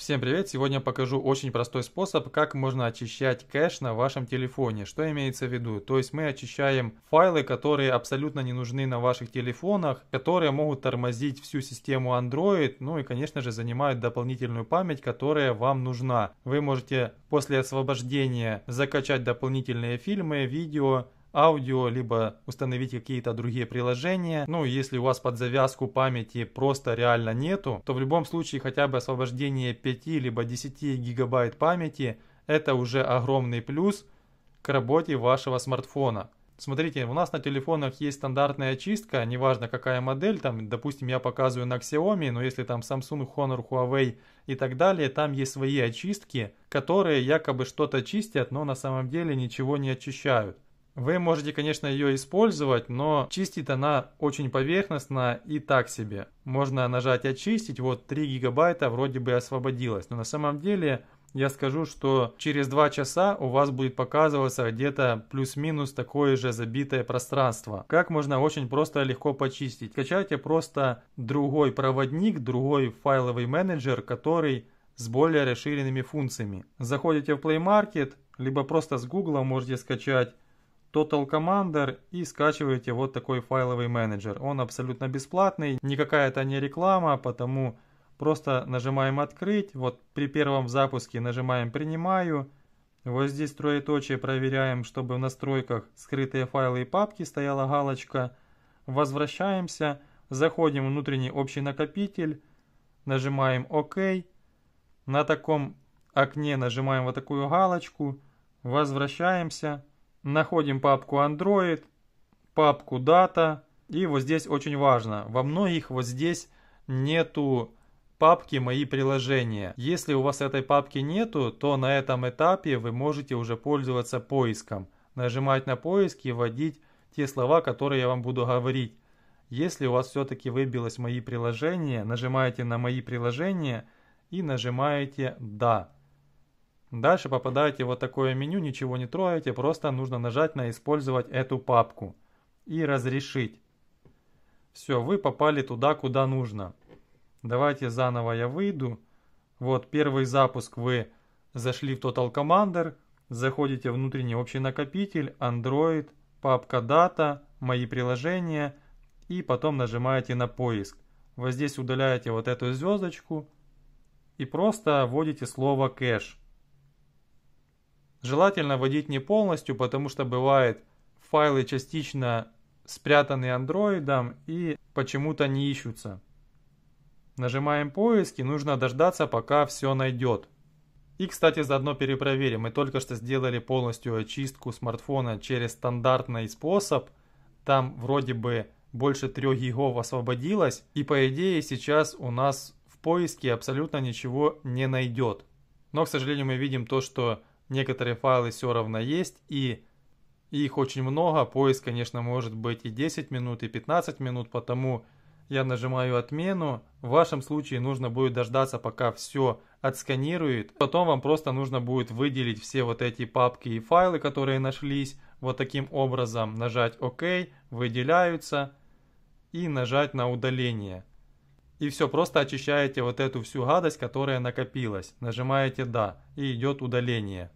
Всем привет! Сегодня я покажу очень простой способ, как можно очищать кэш на вашем телефоне. Что имеется в виду? То есть мы очищаем файлы, которые абсолютно не нужны на ваших телефонах, которые могут тормозить всю систему Android, ну и, конечно же, занимают дополнительную память, которая вам нужна. Вы можете после освобождения закачать дополнительные фильмы, видео, аудио, либо установить какие-то другие приложения. Ну, если у вас под завязку памяти просто реально нету, то в любом случае хотя бы освобождение 5 либо 10 гигабайт памяти – это уже огромный плюс к работе вашего смартфона. Смотрите, у нас на телефонах есть стандартная очистка, неважно какая модель, там, допустим, я показываю на Xiaomi, но если там Samsung, Honor, Huawei и так далее, там есть свои очистки, которые якобы что-то чистят, но на самом деле ничего не очищают. Вы можете, конечно, ее использовать, но чистит она очень поверхностно и так себе. Можно нажать «Очистить», вот 3 гигабайта вроде бы освободилось, но на самом деле я скажу, что через 2 часа у вас будет показываться где-то плюс-минус такое же забитое пространство. Как можно очень просто и легко почистить? Качайте просто другой проводник, другой файловый менеджер, который с более расширенными функциями. Заходите в Play Market, либо просто с Google можете скачать Total Commander и скачиваете вот такой файловый менеджер. Он абсолютно бесплатный, никакая это не реклама, потому просто нажимаем «Открыть». Вот при первом запуске нажимаем «Принимаю». Вот здесь троеточие проверяем, чтобы в настройках скрытые файлы и папки стояла галочка. Возвращаемся, заходим в внутренний общий накопитель, нажимаем «Ок». На таком окне нажимаем вот такую галочку, возвращаемся – Находим папку Android, папку Data. И вот здесь очень важно, во многих вот здесь нету папки «Мои приложения». Если у вас этой папки нету, то на этом этапе вы можете уже пользоваться поиском. Нажимать на поиск и вводить те слова, которые я вам буду говорить. Если у вас все-таки выбилось «Мои приложения», нажимаете на «Мои приложения» и нажимаете «Да». Дальше попадаете в вот такое меню, ничего не трогаете, просто нужно нажать на «Использовать эту папку» и «Разрешить». Все, вы попали туда, куда нужно. Давайте заново я выйду. Вот первый запуск вы зашли в Total Commander, заходите в внутренний общий накопитель, Android, папка «Дата», «Мои приложения» и потом нажимаете на «Поиск». Вы здесь удаляете вот эту звездочку и просто вводите слово «кэш». Желательно вводить не полностью, потому что бывает файлы частично спрятаны андроидом и почему-то не ищутся. Нажимаем поиск и нужно дождаться пока все найдет. И кстати заодно перепроверим, мы только что сделали полностью очистку смартфона через стандартный способ. Там вроде бы больше 3 гигов освободилось и по идее сейчас у нас в поиске абсолютно ничего не найдет. Но, к сожалению, мы видим то, что некоторые файлы все равно есть, и их очень много, поиск, конечно, может быть и 10 минут, и 15 минут, потому я нажимаю отмену. В вашем случае нужно будет дождаться, пока все отсканирует. Потом вам просто нужно будет выделить все вот эти папки и файлы, которые нашлись. Вот таким образом нажать ОК, выделяются и нажать на удаление. И все, просто очищаете вот эту всю гадость, которая накопилась. Нажимаете «Да» и идет удаление.